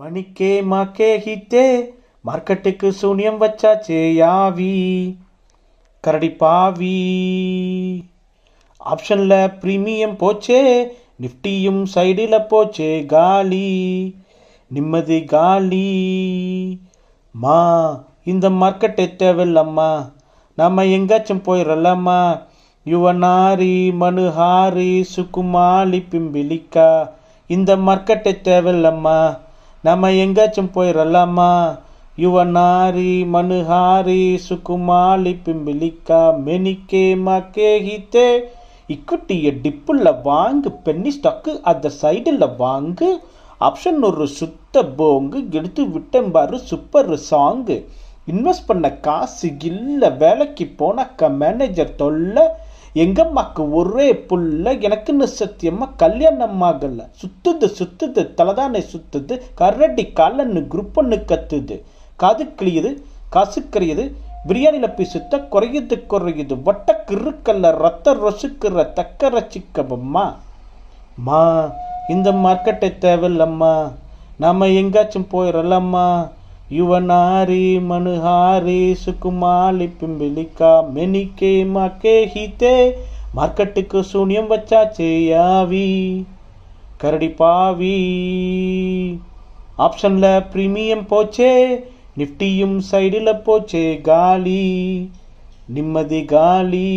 மணிக்கே மாக்கே ஹிட்டே மார்க்கெட்டுக்கு சூனியம் வச்சாச்சே யாவி கரடி பாவி ஆப்ஷனில் ப்ரீமியம் போச்சே நிஃப்டியும் சைடில் போச்சே காலி நிம்மதி காலி மா இந்த மார்க்கெட் தேவையில்லம்மா நம்ம எங்காச்சும் போயிடலாம்மா யுவனாரி மனுஹாரி சுக்குமாலி பிம்பிலிக்கா இந்த மார்க்கெட்டை தேவையில்லம்மா நம்ம எங்காச்சும் போயிடலாமா யுவனாரி மனுஹாரி சுகுமாலி பிம்பிலிக்கா மெனிக்கே மக்கேஹித்தே இக்குட்டியை டிப்புள்ள வாங்கு பென்னி ஸ்டாக்கு அந்த சைடில் வாங்கு ஆப்ஷன் ஒரு சுத்த போங்கு எடுத்து விட்டம்பாரு சூப்பர் சாங்கு இன்வெஸ்ட் பண்ண காசு இல்லை வேலைக்கு போனாக்க மேனேஜர் தொல்லை எங்கம்மாக்கு ஒரே புல்ல எனக்குன்னு சத்தியமா கல்யாணம் ஆகல சுத்துது சுத்துது தலைதானே சுத்துது கரடி காலன்னு குருப்பன்னு கத்துது காது கிளியுது காசு கறியுது பிரியாணியில் பிசுத்த குறையுது குறையுது வட்ட கிறுக்கல்ல ரத்த ரொசுக்குற தக்கரை சிக்கவம்மா மா இந்த மார்க்கெட்டை தேவையில்லம்மா நாம எங்காச்சும் போயிடலாம்மா युवनारी मनहारी सुकुमाली पिंबिलिका மெனிக்கே माके हिते மார்க்கெட்டுக்கு சூனியம் வச்சாச்சே யாவி கரடி பாவி ஆப்ஷனில் ப்ரீமியம் போச்சே நிஃப்டியும் சைடில் போச்சே காலி நிம்மதி காலி